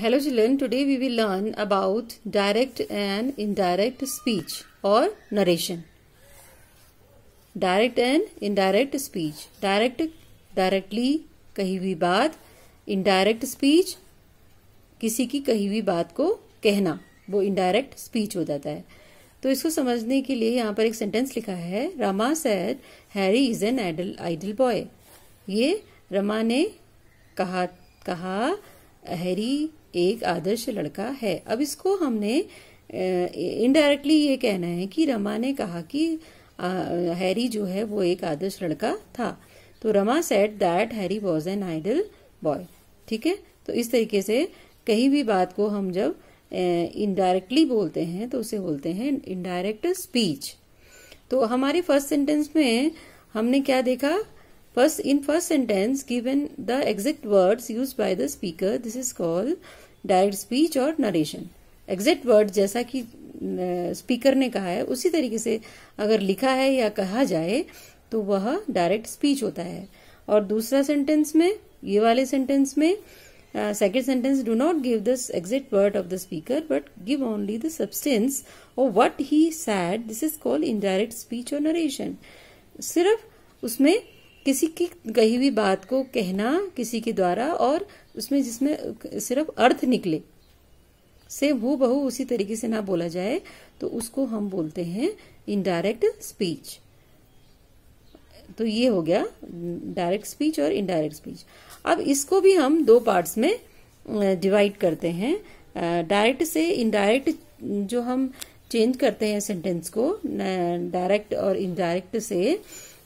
Hello children today we will learn about direct and indirect speech और narration direct and indirect speech direct directly कही हुई बात indirect speech किसी की कही हुई बात को कहना वो इनडायरेक्ट स्पीच हो जाता है तो इसको समझने के लिए यहाँ पर एक सेंटेंस लिखा है Rama said Harry is an idle idle boy ये रमा ने कहा कहा हैरी एक आदर्श लड़का है अब इसको हमने इनडायरेक्टली ये कहना है कि रमा ने कहा कि हैरी जो है वो एक आदर्श लड़का था तो Rama said that Harry was an idle boy ठीक है तो इस तरीके से कहीं भी बात को हम जब इनडायरेक्टली बोलते हैं तो उसे बोलते हैं इनडायरेक्ट स्पीच तो हमारे फर्स्ट सेंटेंस में हमने क्या देखा First, in first sentence, given the exact words used by the speaker, this is called direct speech or narration. Exact word जैसा कि स्पीकर ने कहा है उसी तरीके से अगर लिखा है या कहा जाए तो वह डायरेक्ट स्पीच होता है और दूसरा सेंटेंस में ये वाले सेंटेंस में second sentence do not give the exact word of the speaker but give only the substance और what he said this is called indirect speech और नरेशन सिर्फ उसमें किसी की कही हुई बात को कहना किसी के द्वारा और उसमें जिसमें सिर्फ अर्थ निकले से वो बहु उसी तरीके से ना बोला जाए तो उसको हम बोलते हैं इनडायरेक्ट स्पीच तो ये हो गया डायरेक्ट स्पीच और इनडायरेक्ट स्पीच अब इसको भी हम दो पार्ट्स में डिवाइड करते हैं डायरेक्ट से इनडायरेक्ट जो हम चेंज करते हैं सेंटेंस को डायरेक्ट और इनडायरेक्ट से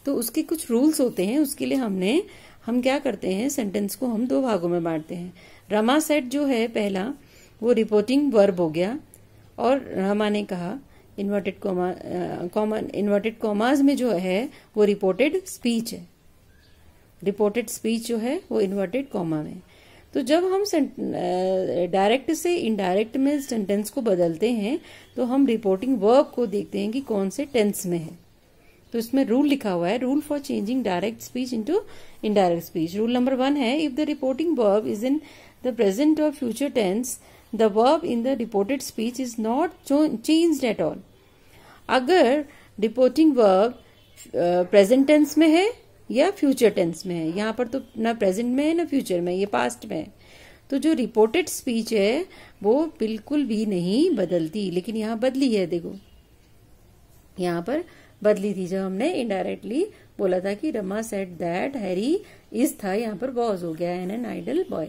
तो उसके कुछ रूल्स होते हैं उसके लिए हमने हम क्या करते हैं सेंटेंस को हम दो भागों में बांटते हैं रमा सेट जो है पहला वो रिपोर्टिंग वर्ब हो गया और रमा ने कहा इन्वर्टेड कॉमन इन्वर्टेड कॉमाज में जो है वो रिपोर्टेड स्पीच है रिपोर्टेड स्पीच जो है वो इन्वर्टेड कॉमा में तो जब हम डायरेक्ट से इनडायरेक्ट में सेंटेंस को बदलते हैं तो हम रिपोर्टिंग वर्ब को देखते हैं कि कौन से टेंस में है तो इसमें रूल लिखा हुआ है rule for changing direct speech into indirect speech rule number one है if the reporting verb is in the present और future tense the verb in the reported speech is not change at all अगर reporting verb present tense में है या future tense में है यहाँ पर तो ना प्रेजेंट में है ना फ्यूचर में ये पास्ट में है तो जो रिपोर्टेड स्पीच है वो बिल्कुल भी नहीं बदलती लेकिन यहाँ बदली है देखो यहाँ पर बदली थी जब हमने इनडायरेक्टली बोला था कि Rama said that Harry is था यहाँ पर बॉज हो गया एन एन आइडल बॉय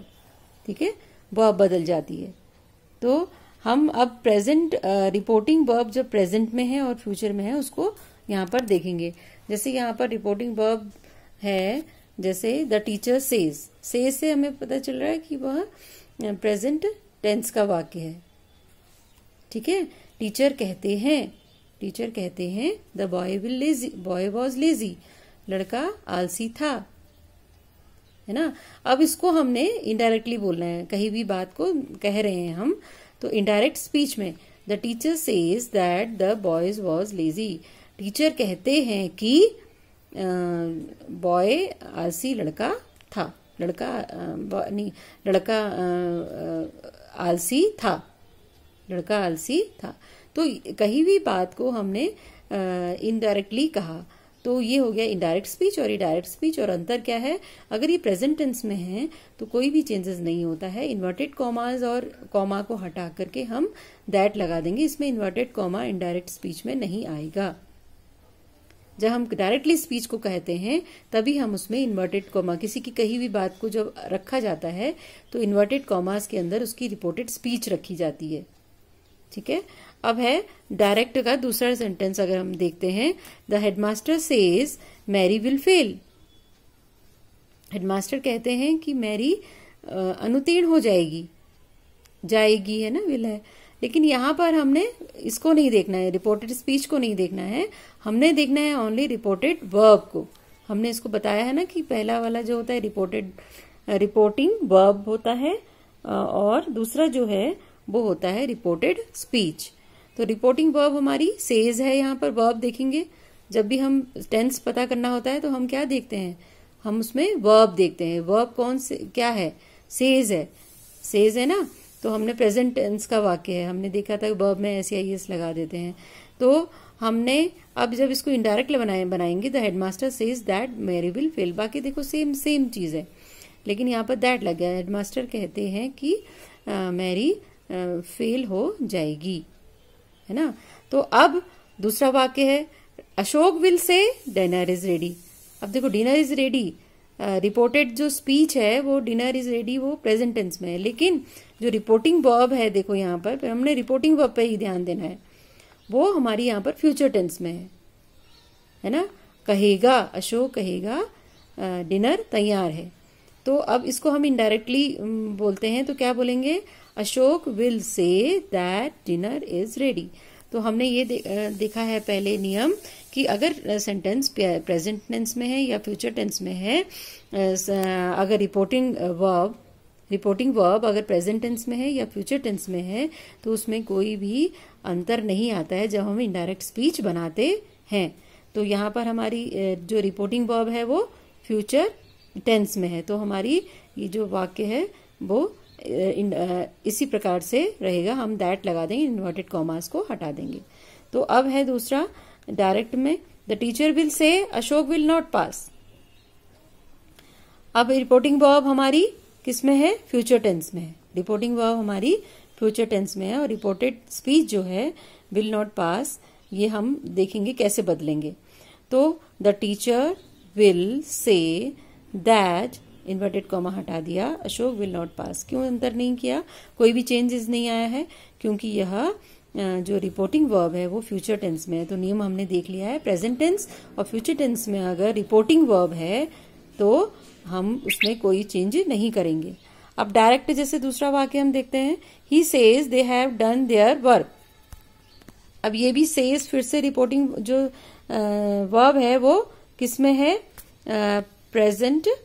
ठीक है बॉब बदल जाती है तो हम अब प्रेजेंट रिपोर्टिंग बर्ब जब प्रेजेंट में है और फ्यूचर में है उसको यहाँ पर देखेंगे जैसे यहाँ पर रिपोर्टिंग बर्ब है जैसे द टीचर सेज सेज से हमें पता चल रहा है कि वह प्रेजेंट uh, टेंस का वाक्य है ठीक है टीचर कहते हैं टीचर कहते हैं the boy will lazy boy was lazy लड़का आलसी था है ना अब इसको हमने इनडायरेक्टली बोलना है कहीं भी बात को कह रहे हैं हम तो इनडायरेक्ट स्पीच में the teacher says that the boys was lazy teacher कहते हैं कि बॉय आलसी लड़का था लड़का नहीं लड़का आलसी था लड़का आलसी था तो कहीं भी बात को हमने इनडायरेक्टली कहा तो ये हो गया इनडायरेक्ट स्पीच और डायरेक्ट स्पीच और अंतर क्या है अगर ये प्रेजेंट टेंस में है तो कोई भी चेंजेस नहीं होता है इन्वर्टेड कॉमाज और कॉमा को हटा करके हम दैट लगा देंगे इसमें इन्वर्टेड कॉमा इनडायरेक्ट स्पीच में नहीं आएगा जब हम डायरेक्टली स्पीच को कहते हैं तभी हम उसमें इन्वर्टेड कॉमा किसी की कही भी बात को जब रखा जाता है तो इन्वर्टेड कॉमास के अंदर उसकी रिपोर्टेड स्पीच रखी जाती है ठीक है अब है डायरेक्ट का दूसरा सेंटेंस अगर हम देखते हैं the headmaster says Mary will fail headmaster कहते हैं कि मैरी अनुतीर्ण हो जाएगी जाएगी है ना विल है लेकिन यहाँ पर हमने इसको नहीं देखना है रिपोर्टेड स्पीच को नहीं देखना है हमने देखना है ओनली रिपोर्टेड वर्ब को हमने इसको बताया है ना कि पहला वाला जो होता है रिपोर्टेड रिपोर्टिंग वर्ब होता है और दूसरा जो है वो होता है रिपोर्टेड स्पीच तो रिपोर्टिंग वर्ब हमारी सेज है यहाँ पर वर्ब देखेंगे जब भी हम टेंस पता करना होता है तो हम क्या देखते हैं हम उसमें वर्ब देखते हैं वर्ब कौन से क्या है सेज है सेज है ना तो हमने प्रेजेंट टेंस का वाक्य है हमने देखा था वर्ब में ऐसे आई एस लगा देते हैं तो हमने अब जब इसको इनडायरेक्ट बनाए बनाएंगे the headmaster says that Mary will fail बाकी देखो सेम सेम चीज़ है लेकिन यहाँ पर दैट लग गया हेडमास्टर कहते हैं कि मैरी फेल हो जाएगी है ना तो अब दूसरा वाक्य है Ashok will say dinner is ready अब देखो डिनर इज रेडी रिपोर्टेड जो स्पीच है वो डिनर इज रेडी वो प्रेजेंट टेंस में है लेकिन जो रिपोर्टिंग वर्ब है देखो यहाँ पर हमने रिपोर्टिंग वर्ब पर ही ध्यान देना है वो हमारी यहाँ पर फ्यूचर टेंस में है है ना कहेगा अशोक कहेगा डिनर तैयार है तो अब इसको हम इनडायरेक्टली बोलते हैं तो क्या बोलेंगे Ashok will say that dinner is ready तो हमने ये दे, देखा है पहले नियम कि अगर सेंटेंस प्रेजेंट टेंस में है या फ्यूचर टेंस में है अगर रिपोर्टिंग वर्ब रिपोर्टिंग वर्ब अगर प्रेजेंट टेंस में है या फ्यूचर टेंस में है तो उसमें कोई भी अंतर नहीं आता है जब हम इनडायरेक्ट स्पीच बनाते हैं तो यहाँ पर हमारी जो रिपोर्टिंग वर्ब है वो फ्यूचर टेंस में है तो हमारी ये जो वाक्य है वो इसी प्रकार से रहेगा हम दैट लगा देंगे इन्वर्टेड कॉमास को हटा देंगे तो अब है दूसरा डायरेक्ट में द टीचर विल से अशोक विल नॉट पास अब रिपोर्टिंग वर्ब हमारी किस में है फ्यूचर टेंस में है रिपोर्टिंग वर्ब हमारी फ्यूचर टेंस में है और रिपोर्टेड स्पीच जो है विल नॉट पास ये हम देखेंगे कैसे बदलेंगे तो the teacher will say that inverted comma हटा दिया अशोक विल नॉट पास क्यों अंतर नहीं किया कोई भी चेंजेस नहीं आया है क्योंकि यह जो रिपोर्टिंग वर्ब है वो फ्यूचर टेंस में है तो नियम हमने देख लिया है प्रेजेंट टेंस और फ्यूचर टेंस में अगर रिपोर्टिंग वर्ब है तो हम उसमें कोई चेंज नहीं करेंगे अब डायरेक्ट जैसे दूसरा वाक्य हम देखते हैं he says they have done their work अब ये भी सेज फिर से रिपोर्टिंग जो वर्ब है वो किसमें है प्रेजेंट uh,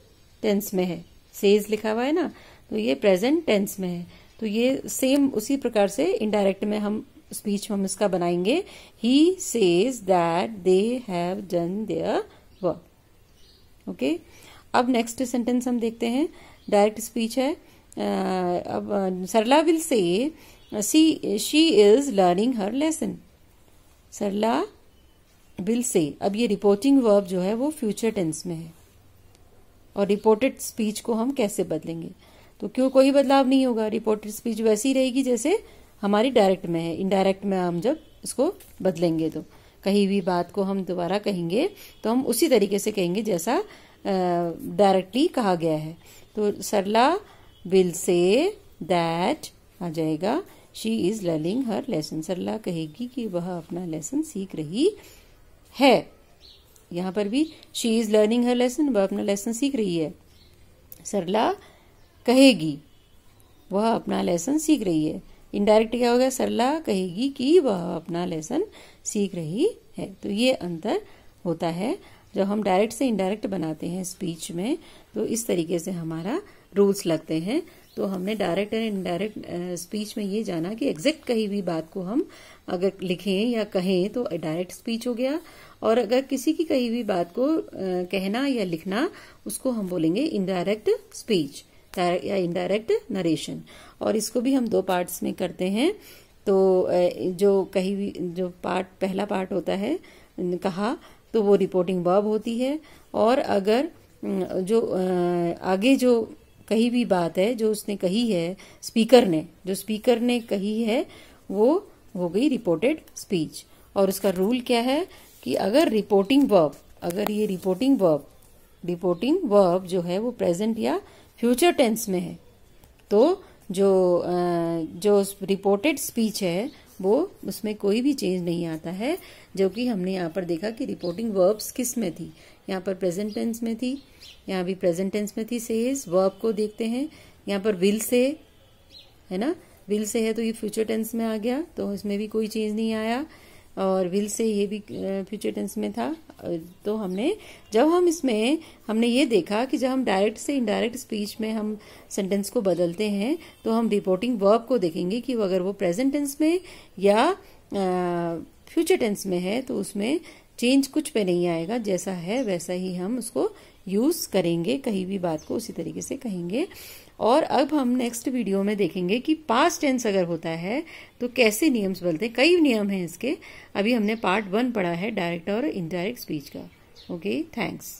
टेंस में है सेज लिखा हुआ है ना तो ये प्रेजेंट टेंस में है तो ये सेम उसी प्रकार से इनडायरेक्ट में हम स्पीच हम इसका बनाएंगे he says that they have done their work okay अब नेक्स्ट सेंटेंस हम देखते हैं डायरेक्ट स्पीच है अब Sarla will say see she is learning her lesson Sarla will say अब ये रिपोर्टिंग वर्ब जो है वो फ्यूचर टेंस में है और रिपोर्टेड स्पीच को हम कैसे बदलेंगे तो क्यों कोई बदलाव नहीं होगा रिपोर्टेड स्पीच वैसी रहेगी जैसे हमारी डायरेक्ट में है इनडायरेक्ट में हम जब इसको बदलेंगे तो कहीं भी बात को हम दोबारा कहेंगे तो हम उसी तरीके से कहेंगे जैसा डायरेक्टली कहा गया है तो सरला विल से दैट आ जाएगा she is learning her lesson Sarla कहेगी कि वह अपना लेसन सीख रही है यहाँ पर भी she is learning her lesson वह अपना लेसन सीख रही है सरला कहेगी वह अपना लेसन सीख रही है इनडायरेक्ट क्या होगा सरला कहेगी कि वह अपना लेसन सीख रही है तो ये अंतर होता है जब हम डायरेक्ट से इनडायरेक्ट बनाते हैं स्पीच में तो इस तरीके से हमारा रूल्स लगते हैं तो हमने डायरेक्ट एंड इनडायरेक्ट स्पीच में ये जाना कि एग्जैक्ट कहीं भी बात को हम अगर लिखें या कहें तो डायरेक्ट स्पीच हो गया और अगर किसी की कही हुई बात को कहना या लिखना उसको हम बोलेंगे इनडायरेक्ट स्पीच या इनडायरेक्ट नरेशन और इसको भी हम दो पार्ट्स में करते हैं तो जो कही हुई जो पार्ट पहला पार्ट होता है कहा तो वो रिपोर्टिंग वर्ब होती है और अगर जो आगे जो कही भी बात है जो उसने कही है स्पीकर ने जो स्पीकर ने कही है वो हो गई रिपोर्टेड स्पीच और उसका रूल क्या है कि अगर रिपोर्टिंग वर्ब अगर ये रिपोर्टिंग वर्ब रिपोर्टिंग वर्ब जो है वो प्रेजेंट या फ्यूचर टेंस में है तो जो जो रिपोर्टेड स्पीच है वो उसमें कोई भी चेंज नहीं आता है जो कि हमने यहाँ पर देखा कि रिपोर्टिंग वर्ब्स किस में थी यहाँ पर प्रेजेंट टेंस में थी यहाँ भी प्रेजेंट टेंस में थी से इज वर्ब को देखते हैं यहाँ पर विल से है ना विल से है तो ये फ्यूचर टेंस में आ गया तो इसमें भी कोई चेंज नहीं आया और विल से ये भी फ्यूचर टेंस में था तो हमने जब हम इसमें हमने ये देखा कि जब हम डायरेक्ट से इनडायरेक्ट स्पीच में हम सेंटेंस को बदलते हैं तो हम रिपोर्टिंग वर्ब को देखेंगे कि अगर वो प्रेजेंट टेंस में या फ्यूचर टेंस में है तो उसमें चेंज कुछ पे नहीं आएगा जैसा है वैसा ही हम उसको यूज़ करेंगे कहीं भी बात को उसी तरीके से कहेंगे और अब हम नेक्स्ट वीडियो में देखेंगे कि पास टेंस अगर होता है तो कैसे नियम्स बोलते हैं कई नियम हैं इसके अभी हमने पार्ट वन पढ़ा है डायरेक्ट और इनडायरेक्ट स्पीच का ओके थैंक्स